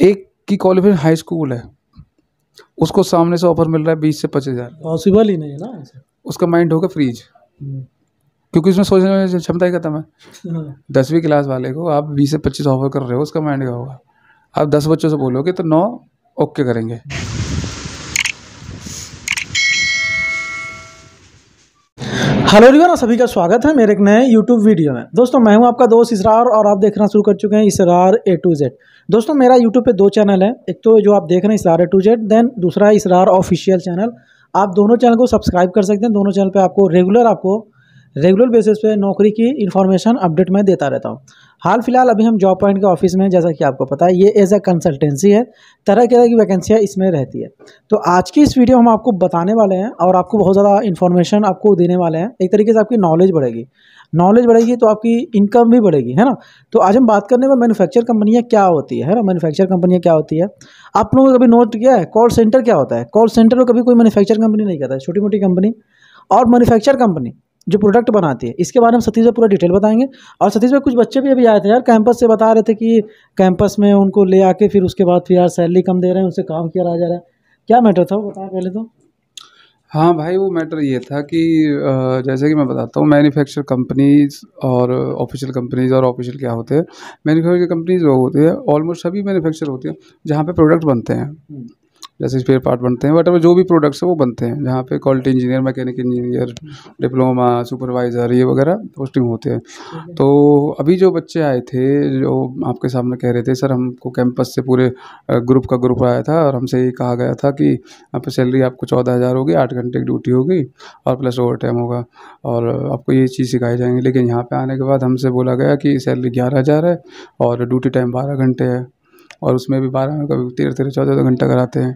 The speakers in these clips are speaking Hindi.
एक की क्वालिफिकेशन हाई स्कूल है उसको सामने से ऑफर मिल रहा है बीस से पच्चीस हज़ार पॉसिबल ही नहीं है ना उसका माइंड होगा फ्रीज हम्म। क्योंकि उसमें सोचने में क्षमता ही खत्म है हाँ। दसवीं क्लास वाले को आप बीस से पच्चीस ऑफर कर रहे हो उसका माइंड क्या होगा आप दस बच्चों से बोलोगे तो नौ ओके करेंगे हेलो रिवान सभी का स्वागत है मेरे एक नए यूट्यूब वीडियो में दोस्तों मैं हूं आपका दोस्त इसरार और आप देखना शुरू कर चुके हैं इसरार ए टू जेड दोस्तों मेरा यूट्यूब पे दो चैनल है एक तो जो आप देख रहे हैं Israr A to Z then दूसरा है इसरार ऑफिशियल चैनल आप दोनों चैनल को सब्सक्राइब कर सकते हैं दोनों चैनल पर आपको रेगुलर आपको रेगुलर बेसिस पे नौकरी की इन्फॉर्मेशन अपडेट मैं देता रहता हूँ हाल फिलहाल अभी हम जॉब पॉइंट के ऑफिस में जैसा कि आपको पता है ये एज अ कंसल्टेंसी है तरह तरह की वैकेंसियाँ इसमें रहती है तो आज की इस वीडियो हम आपको बताने वाले हैं और आपको बहुत ज़्यादा इन्फॉर्मेशन आपको देने वाले हैं एक तरीके से आपकी नॉलेज बढ़ेगी नॉलेज बढ़ेगी तो आपकी इनकम भी बढ़ेगी है ना तो आज हम बात करने में मैनुफैक्चर कंपनियाँ क्या होती है, है ना मैनुफैक्चर कंपनियाँ क्या होती है आप लोगों ने कभी नोट किया है कॉल सेंटर क्या होता है कॉल सेंटर को कभी कोई मैनुफैक्चर कंपनी नहीं कहता है छोटी मोटी कंपनी और मैनुफैक्चर कंपनी जो प्रोडक्ट बनाती है इसके बारे में सतीश भाई पूरा डिटेल बताएंगे और सतीश भाई कुछ बच्चे भी अभी आए थे यार कैंपस से बता रहे थे कि कैंपस में उनको ले आके फिर उसके बाद फिर यार सैलरी कम दे रहे हैं उनसे काम किया जा रहा है क्या मैटर था वो बताया पहले तो हाँ भाई वो मैटर ये था कि जैसे कि मैं बताता हूँ मैन्युफैक्चर कंपनीज और ऑफिशियल कंपनीज और ऑफिशियल क्या होते हैं मैन्युफैक्चर कंपनीज वो होती है ऑलमोस्ट सभी मैन्युफैक्चर होते हैं जहाँ पे प्रोडक्ट बनते हैं हम्म। जैसे स्पेयर पार्ट बनते हैं वटेवर जो भी प्रोडक्ट्स हैं वो बनते हैं जहाँ पे quality engineer mechanic engineer diploma supervisor ये वगैरह पोस्टिंग होते हैं तो अभी जो बच्चे आए थे जो आपके सामने कह रहे थे सर हमको कैंपस से पूरे ग्रुप का ग्रुप आया था और हमसे ये कहा गया था कि आप सैलरी आपको चौदह हज़ार होगी आठ घंटे की ड्यूटी होगी और प्लस ओवर टाइम होगा और आपको ये चीज़ सिखाई जाएंगी लेकिन यहाँ पर आने के बाद हमसे बोला गया कि सैलरी ग्यारह हज़ार है और ड्यूटी टाइम बारह घंटे है और उसमें भी बारह में कभी तेरह तेरह चौदह चौदह घंटा कराते हैं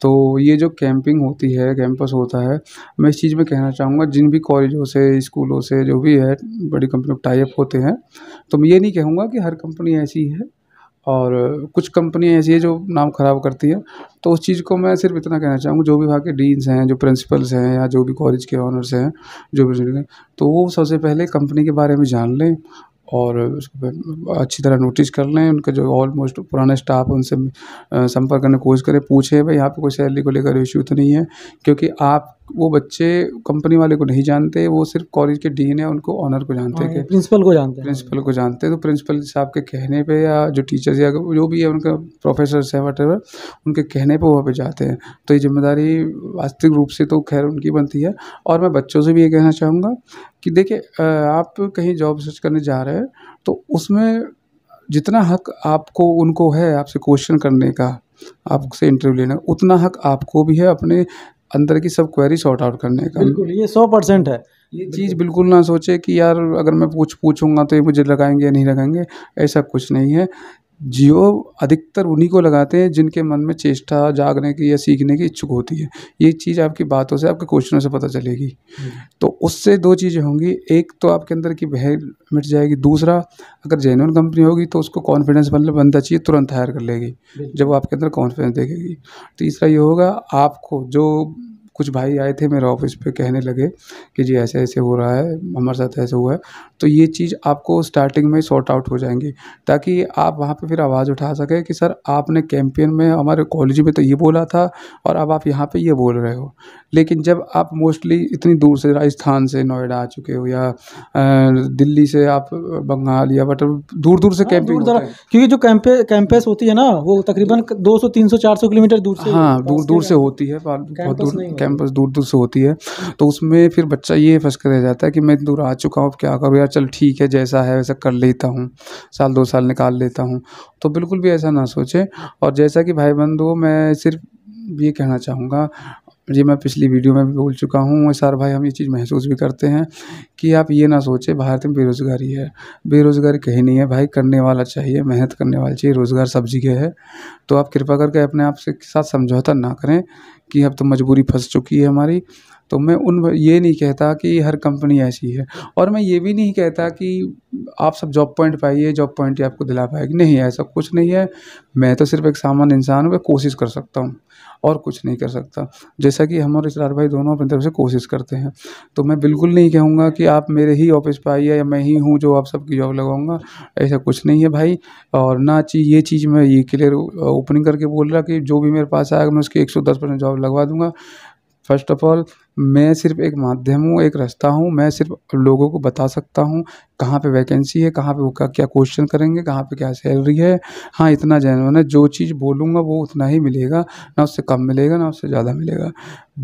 तो ये जो कैंपिंग होती है कैंपस होता है मैं इस चीज़ में कहना चाहूँगा जिन भी कॉलेजों से स्कूलों से जो भी है बड़ी कंपनियों टाइप होते हैं तो मैं ये नहीं कहूँगा कि हर कंपनी ऐसी है और कुछ कंपनियाँ ऐसी है जो नाम ख़राब करती है तो उस चीज़ को मैं सिर्फ इतना कहना चाहूँगा जो भी वहाँ के डीन्स हैं जो प्रिंसिपल्स हैं या जो भी कॉलेज के ऑनर्स हैं जो भी तो वो सबसे पहले कंपनी के बारे में जान लें और उसको अच्छी तरह नोटिस कर लें उनका जो ऑलमोस्ट पुराना स्टाफ है उनसे संपर्क करने की कोशिश करें पूछें भाई यहाँ पे कोई सैलरी को लेकर इश्यू तो नहीं है क्योंकि आप वो बच्चे कंपनी वाले को नहीं जानते वो सिर्फ कॉलेज के डीन है उनको ऑनर को जानते हाँ, हैं प्रिंसिपल को जानते हैं प्रिंसिपल को जानते हैं तो प्रिंसिपल साहब के कहने पे या जो टीचर्स या जो भी है उनका प्रोफेसर है वट उनके कहने पे वहाँ पे जाते हैं तो ये जिम्मेदारी वास्तविक रूप से तो खैर उनकी बनती है और मैं बच्चों से भी ये कहना चाहूँगा कि देखिए आप कहीं जॉब सर्च करने जा रहे हैं तो उसमें जितना हक आपको उनको है आपसे क्वेश्चन करने का आपसे इंटरव्यू लेना उतना हक आपको भी है अपने अंदर की सब क्वेरी सॉर्ट आउट करने का बिल्कुल ये सौ परसेंट है ये चीज़ बिल्कुल ना सोचे कि यार अगर मैं पूछ पूछूंगा तो ये मुझे लगाएंगे या नहीं लगाएंगे ऐसा कुछ नहीं है जियो अधिकतर उन्हीं को लगाते हैं जिनके मन में चेष्टा जागने की या सीखने की इच्छुक होती है ये चीज़ आपकी बातों से आपके क्वेश्चनों से पता चलेगी तो उससे दो चीज़ें होंगी एक तो आपके अंदर की भय मिट जाएगी दूसरा अगर जेन्यून कंपनी होगी तो उसको कॉन्फिडेंस मतलब बनता चाहिए तुरंत हायर कर लेगी जब आपके अंदर कॉन्फिडेंस देखेगी तीसरा ये होगा आपको जो कुछ भाई आए थे मेरे ऑफिस पे कहने लगे कि जी ऐसे ऐसे हो रहा है हमारे साथ ऐसे हुआ है तो ये चीज़ आपको स्टार्टिंग में शॉर्ट आउट हो जाएंगी ताकि आप वहाँ पे फिर आवाज़ उठा सकें कि सर आपने कैंपेन में हमारे कॉलेज में तो ये बोला था और अब आप यहाँ पे ये बोल रहे हो लेकिन जब आप मोस्टली इतनी दूर से राजस्थान से नोएडा आ चुके हो या दिल्ली से आप बंगाल या बट दूर दूर से हाँ, कैंपिंग दूर क्योंकि जो कैंपे कैंपस होती है ना वो तकरीबन 200 300 400 किलोमीटर दूर से हाँ दूर दूर से होती है बहुत दूर कैंपस दूर दूर से होती है तो उसमें फिर बच्चा ये फंस कर रह जाता है कि मैं दूर आ चुका हूँ अब क्या करूँ यार चल ठीक है जैसा है वैसा कर लेता हूँ साल दो साल निकाल लेता हूँ तो बिल्कुल भी ऐसा ना सोचे और जैसा कि भाई बंधु मैं सिर्फ ये कहना चाहूँगा जी मैं पिछली वीडियो में भी बोल चुका हूँ सार भाई हम ये चीज़ महसूस भी करते हैं कि आप ये ना सोचें भारत में बेरोज़गारी है बेरोज़गारी कहीं नहीं है भाई करने वाला चाहिए मेहनत करने वाला चाहिए रोज़गार सब जगह है तो आप कृपा करके अपने आप से साथ समझौता ना करें कि अब तो मजबूरी फंस चुकी है हमारी तो मैं उन ये नहीं कहता कि हर कंपनी ऐसी है और मैं ये भी नहीं कहता कि आप सब जॉब पॉइंट पाइए जॉब पॉइंट ही आपको दिला पाएगी नहीं ऐसा कुछ नहीं है मैं तो सिर्फ एक सामान्य इंसान हूँ मैं कोशिश कर सकता हूँ और कुछ नहीं कर सकता जैसा कि हम और इसरार भाई दोनों अपनी तरफ से कोशिश करते हैं तो मैं बिल्कुल नहीं कहूँगा कि आप मेरे ही ऑफिस पर आइए या मैं ही हूँ जो आप सबकी जॉब लगाऊंगा ऐसा कुछ नहीं है भाई और ना चीज़ ये चीज़ मैं ये क्लियर ओपनिंग करके बोल रहा कि जो भी मेरे पास आएगा मैं उसकी एक सौ दस परसेंट जॉब लगवा दूंगा फर्स्ट ऑफ ऑल मैं सिर्फ एक माध्यम हूँ एक रास्ता हूँ मैं सिर्फ लोगों को बता सकता हूँ कहाँ पे वैकेंसी है कहाँ पे वो क्या क्या क्वेश्चन करेंगे कहाँ पे क्या सैलरी है हाँ इतना जैन है जो चीज़ बोलूँगा वो उतना ही मिलेगा ना उससे कम मिलेगा ना उससे ज़्यादा मिलेगा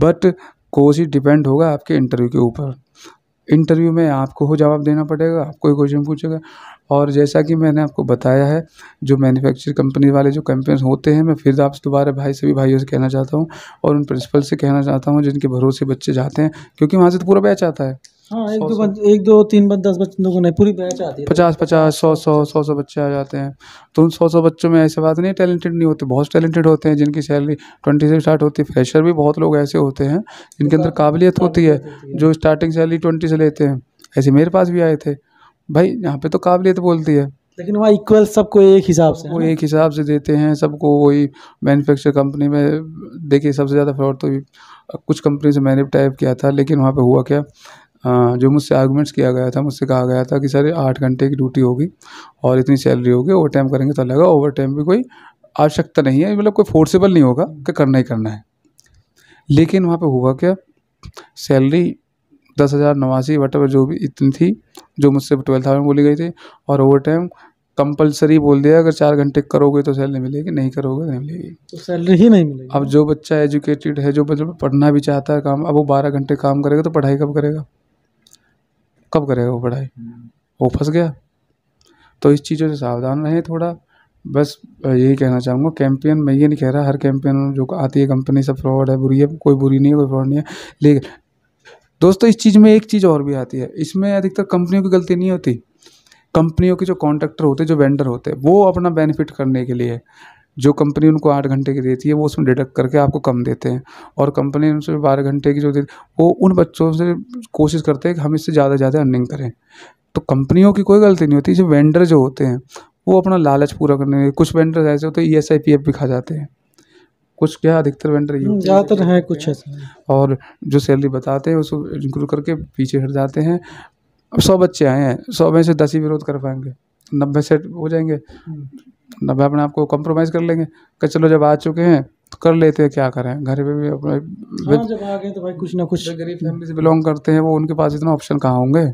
बट कोर्स डिपेंड होगा आपके इंटरव्यू के ऊपर इंटरव्यू में आपको हो जवाब देना पड़ेगा आपको ही क्वेश्चन पूछेगा और जैसा कि मैंने आपको बताया है जो मैन्युफैक्चर कंपनी वाले जो कैंपेन्स होते हैं मैं फिर आपसे दोबारा भाई सभी भाइयों से कहना चाहता हूँ और उन प्रिंसिपल से कहना चाहता हूँ जिनके भरोसे बच्चे जाते हैं क्योंकि वहाँ से तो पूरा बैच आता है हाँ, एक दो तीन दस पूरी बैच है पचास पचास सौ सौ सौ सौ बच्चे आ जाते हैं तो उन सौ सौ बच्चों में ऐसे बात नहीं टैलेंटेड नहीं होते बहुत टैलेंटेड होते हैं जिनकी सैलरी ट्वेंटी से स्टार्ट होती है फ्रेशर भी बहुत लोग ऐसे होते हैं जिनके अंदर काबिलियत होती है जो स्टार्टिंग सैलरी ट्वेंटी से लेते हैं ऐसे मेरे पास भी आए थे भाई यहाँ पे तो काबिलियत बोलती है लेकिन वहाँ इक्वल सबको एक हिसाब से वो एक हिसाब से देते हैं सबको वही मैन्युफैक्चर कंपनी में देखिए सबसे ज़्यादा फ्रॉड तो कुछ कंपनी से मैंने टाइप किया था लेकिन वहाँ पे हुआ क्या आ, जो मुझसे आर्गूमेंट्स किया गया था मुझसे कहा गया था कि सर आठ घंटे की ड्यूटी होगी और इतनी सैलरी होगी ओवर टाइम करेंगे तो लगा ओवर टाइम भी कोई आवश्यकता नहीं है मतलब कोई फोर्सेबल नहीं होगा कि करना ही करना है लेकिन वहाँ पर हुआ क्या सैलरी दस हज़ार नवासी वट जो भी इतनी थी जो मुझसे ट्वेल्थ थाउजेंड बोली गई थी और ओवर टाइम कंपलसरी बोल दिया अगर चार घंटे करोगे तो सैलरी मिलेगी नहीं करोगे तो नहीं मिलेगी तो सैलरी ही नहीं मिलेगी अब जो बच्चा एजुकेटेड है जो बच्चा मतलब पढ़ना भी चाहता है काम अब वो बारह घंटे काम करेगा तो पढ़ाई कब करेगा कब करेगा वो पढ़ाई वो फंस गया तो इस चीज़ों से सावधान रहे थोड़ा बस यही कहना चाहूँगा कैंपियन मैं ये नहीं कह रहा हर कैंपियन जो आती है कंपनी सब फ्रॉड है बुरी है कोई बुरी नहीं है कोई फ्रॉड नहीं है लेकिन दोस्तों इस चीज़ में एक चीज़ और भी आती है इसमें अधिकतर कंपनियों की गलती नहीं होती कंपनियों के जो कॉन्ट्रैक्टर होते हैं जो वेंडर होते हैं वो अपना बेनिफिट करने के लिए जो कंपनी उनको आठ घंटे की देती है वो उसमें डिडक्ट करके आपको कम देते हैं और कंपनी उनसे बारह घंटे की जो देती वो उन बच्चों से कोशिश करते हैं कि हम इससे ज़्यादा ज़्यादा अर्निंग करें तो कंपनियों की कोई गलती नहीं होती जो वेंडर जो होते हैं वो अपना लालच पूरा करने कुछ वेंडर ऐसे होते हैं E S I P F भी खा जाते हैं कुछ क्या अधिकतर वेंडर हम्म, ज़्यादातर हैं कुछ ऐसे और जो सैलरी बताते हैं उसको इंक्लूड करके पीछे हट जाते हैं अब सौ बच्चे आए हैं सौ में से दस ही विरोध कर पाएंगे नब्बे सेट हो जाएंगे हम्म। नब्बे अपने आप को कॉम्प्रोमाइज़ कर लेंगे कि चलो जब आ चुके हैं तो कर लेते हैं क्या करें घर पे भी अपने हाँ, जब आ गए तो भाई कुछ ना कुछ गरीब फैमिली से बिलोंग करते हैं वो उनके पास इतना ऑप्शन कहाँ होंगे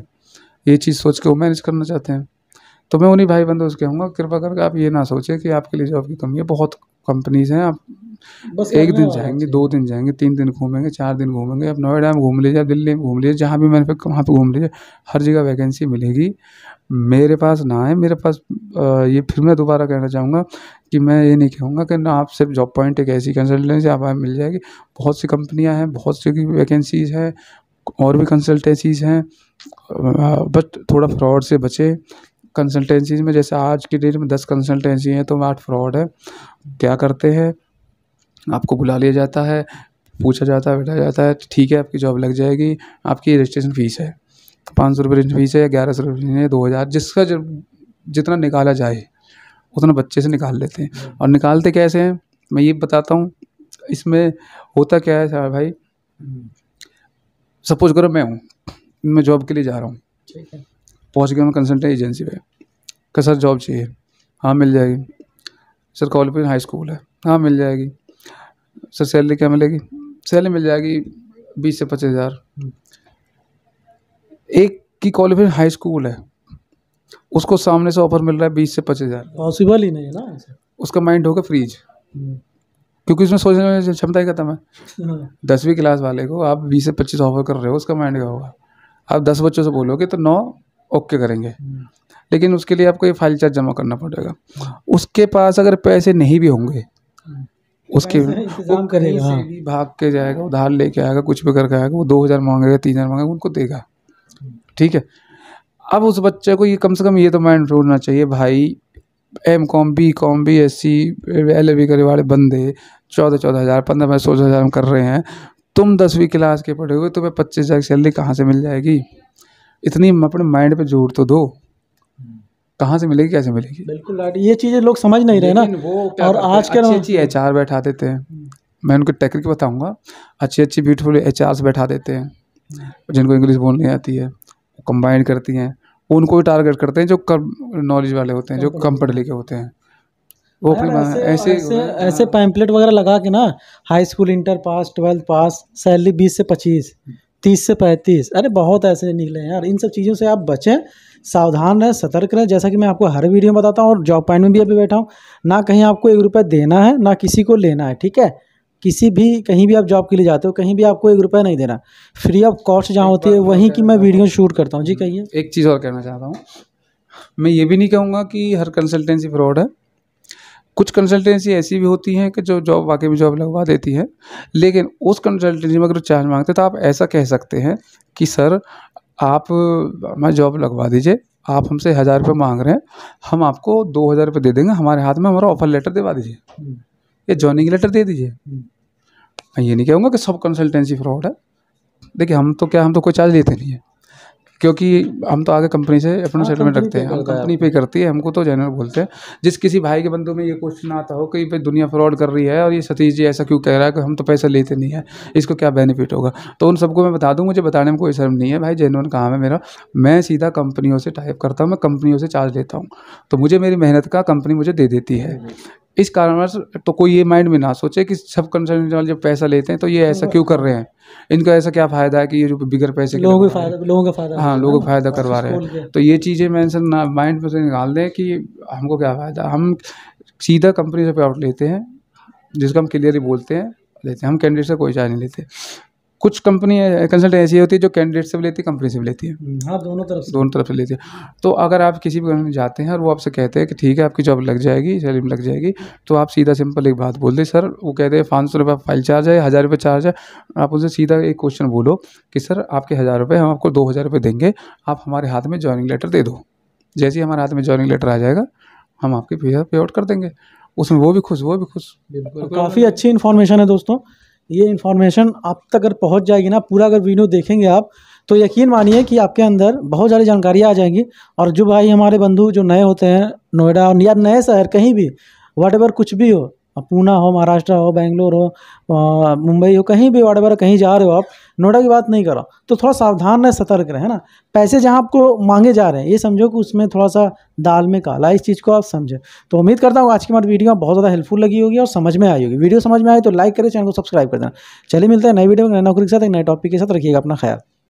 ये चीज़ सोच के वो मैनेज करना चाहते हैं तो मैं उन्हीं भाई बंदों से कहूँगा कृपा करके आप ये ना सोचें कि आपके लिए जॉब की कमी है बहुत कंपनीज हैं आप बस एक दिन जाएंगे दो दिन जाएंगे तीन दिन घूमेंगे चार दिन घूमेंगे आप नोएडा में घूम लीजिए आप दिल्ली में घूम लीजिए जहाँ भी मैंने वहाँ पर घूम लीजिए हर जगह वैकेंसी मिलेगी मेरे पास ना है मेरे पास ये फिर मैं दोबारा कहना चाहूँगा कि मैं ये नहीं कहूँगा कि ना आप सिर्फ जॉब पॉइंट एक ऐसी कंसल्टेंसी आप मिल जाएगी बहुत सी कंपनियाँ हैं बहुत सी वैकेंसीज हैं और भी कंसल्टेंसीज हैं बट थोड़ा फ्रॉड से बचे कंसल्टेंसीज में जैसे आज की डेट में दस कंसल्टेंसी हैं तो आठ फ्रॉड है क्या करते हैं आपको बुला लिया जाता है पूछा जाता है बैठा जाता है ठीक है आपकी जॉब लग जाएगी आपकी रजिस्ट्रेशन फ़ीस है पाँच सौ रुपये फीस है ग्यारह सौ रुपये है दो हज़ार जिसका जितना निकाला जाए उतना बच्चे से निकाल लेते हैं हम्म। और निकालते कैसे हैं मैं ये बताता हूँ इसमें होता क्या है साहब भाई सपोज हम्म। करो मैं हूँ मैं जॉब के लिए जा रहा हूँ पहुँच गया मैं कंसल्टेंट एजेंसी पे का सर जॉब चाहिए हाँ मिल जाएगी सर कॉलेज हाई स्कूल है हाँ मिल जाएगी सर सैलरी क्या मिलेगी सैलरी मिल जाएगी बीस से पच्चीस हज़ार एक की क्वालिफिकेशन हाई स्कूल है उसको सामने से ऑफर मिल रहा है बीस से पच्चीस हज़ार पॉसिबल ही नहीं है ना उसका माइंड होगा फ्रीज हम्म। क्योंकि उसमें सोचने में क्षमता ही खत्म है हाँ। दसवीं क्लास वाले को आप बीस से पच्चीस ऑफर कर रहे हो उसका माइंड क्या होगा आप दस बच्चों से बोलोगे तो नौ ओके करेंगे हम्म। लेकिन उसके लिए आपको ये फाइल चार्ज जमा करना पड़ेगा हाँ। उसके पास अगर पैसे नहीं भी होंगे हाँ। उसके वो करेगा भाग के जाएगा उधार लेके आएगा कुछ भी करके आएगा वो दो हज़ार मांगेगा तीन हज़ार मांगेगा उनको देगा ठीक है अब उस बच्चे को ये कम से कम ये तो माइंड रोडना चाहिए भाई M com B com B S C L B करे वाले बंदे चौदह चौदह हज़ार पंद्रह पंद्रह सोलह हज़ार में कर रहे हैं तुम दसवीं क्लास के पढ़े हुए तुम्हें पच्चीस हज़ार सैलरी कहाँ से मिल जाएगी इतनी अपने माइंड पे जोर तो दो कहाँ से मिलेगी कैसे मिलेगी बिल्कुल ये चीज़ें लोग समझ नहीं रहे ना और आज के अच्छी एच आर बैठा देते हैं मैं उनके टेक्निक बताऊँगा अच्छी अच्छी ब्यूटीफुल एच आर बैठा देते हैं जिनको इंग्लिश बोलनी आती है कंबाइंड करती हैं उनको ही टारगेट करते हैं जो कम नॉलेज वाले होते हैं जो कम पढ़ लिखे होते हैं वो अपने ऐसे, ऐसे पैम्पलेट हाँ। वगैरह लगा के ना high school inter pass twelfth pass salary बीस से पच्चीस तीस से पैंतीस अरे बहुत ऐसे निकले हैं यार इन सब चीज़ों से आप बचें सावधान रहें सतर्क रहें जैसा कि मैं आपको हर वीडियो में बताता हूँ और जॉब पॉइंट में भी अभी बैठा हूँ ना कहीं आपको एक रुपया देना है ना किसी को लेना है ठीक है किसी भी कहीं भी आप जॉब के लिए जाते हो कहीं भी आपको एक रुपया नहीं देना फ्री ऑफ कॉस्ट जहाँ होती है वहीं की मैं वीडियो शूट करता हूँ जी कहिए एक चीज़ और कहना चाहता हूँ मैं ये भी नहीं कहूँगा कि हर कंसल्टेंसी फ्रॉड है कुछ कंसल्टेंसी ऐसी भी होती हैं कि जो जॉब वाकई में जॉब लगवा देती है लेकिन उस कंसल्टेंसी में अगर चार्ज मांगते तो आप ऐसा कह सकते हैं कि सर आप हमें जॉब लगवा दीजिए आप हमसे हज़ार रुपये मांग रहे हैं हम आपको दो हज़ार रुपये दे देंगे हमारे हाथ में हमारा ऑफर लेटर दवा दीजिए या जॉइनिंग लेटर दे दीजिए मैं ये नहीं कहूँगा कि सब कंसल्टेंसी फ्रॉड है देखिए हम तो क्या हम तो कोई चार्ज लेते नहीं है क्योंकि हम तो आगे कंपनी से अपना सेटलमेंट हाँ, रखते हैं हम कंपनी पे करती है हमको तो जनरल बोलते हैं जिस किसी भाई के बंदों में ये क्वेश्चन आता हो कि भाई दुनिया फ्रॉड कर रही है और ये सतीश जी ऐसा क्यों कह रहा है कि हम तो पैसा लेते नहीं है इसको क्या बेनिफिट होगा तो उन सबको मैं बता दूँ मुझे बताने में कोई शर्म नहीं है भाई जेनवन काम है मेरा मैं सीधा कंपनियों से टाइप करता हूँ मैं कंपनियों से चार्ज लेता हूँ तो मुझे मेरी मेहनत का कंपनी मुझे दे देती है हम्म। इस कारण तो कोई ये माइंड में ना सोचे कि सब कंसल्टेंट वाले जब पैसा लेते हैं तो ये ऐसा हाँ, क्यों हाँ। कर रहे हैं इनका ऐसा क्या फ़ायदा है कि ये जो बिगर पैसे लोगों का फायदा लोगों का फायदा हाँ लोगों को फ़ायदा करवा रहे हैं तो ये चीज़ें मैं सर माइंड में से निकाल दें कि हमको क्या फ़ायदा हम सीधा कंपनी से पे आउट लेते हैं जिसका हम क्लियरली बोलते हैं लेते हैं हम कैंडिडेट से कोई चाय नहीं लेते कुछ कंपनी कंसल्टेंट ऐसी होती है जो कैंडिडेट से भी लेती है कंपनी से भी लेती है हम्म, हाँ दोनों तरफ से दोनों तरफ से लेती है तो अगर आप किसी भी कंपनी जाते हैं और वो आपसे कहते हैं कि ठीक है आपकी जॉब लग जाएगी सैलरी लग जाएगी तो आप सीधा सिंपल एक बात बोल दें सर वो कहते हैं पाँच सौ रुपये फाइल चार्ज है हज़ार रुपये चार्ज है आप उनसे सीधा एक क्वेश्चन बोलो कि सर आपके हज़ार रुपये हम आपको दो हज़ार रुपये देंगे आप हमारे हाथ में जॉइनिंग लेटर दे दो जैसे ही हमारे हाथ में ज्वाइनिंग लेटर आ जाएगा हम आपके पे आउट कर देंगे उसमें वो भी खुश वो भी खुश काफ़ी अच्छी इन्फॉर्मेशन है दोस्तों ये इन्फॉर्मेशन आप तक अगर पहुंच जाएगी ना पूरा अगर वीडियो देखेंगे आप तो यकीन मानिए कि आपके अंदर बहुत सारी जानकारियाँ आ जाएंगी और जो भाई हमारे बंधु जो नए होते हैं नोएडा और या नए शहर कहीं भी वट कुछ भी हो पूना हो महाराष्ट्र हो बेंगलोर हो मुंबई हो कहीं भी वट कहीं जा रहे हो आप नोडा की बात नहीं कर रहा हूँ तो थोड़ा सावधान रहे सतर्क है ना पैसे जहाँ आपको मांगे जा रहे हैं ये समझो कि उसमें थोड़ा सा दाल में काला इस चीज़ को आप समझें तो उम्मीद करता हूँ आज की हमारी वीडियो बहुत ज़्यादा हेल्पफुल लगी होगी और समझ में आई होगी वीडियो समझ में आए तो लाइक करें चैनल को सब्सक्राइब कर देना चलिए मिलता है नई वीडियो में नए नौकरी के साथ एक नए टॉपिक के साथ रखिएगा अपना ख्याल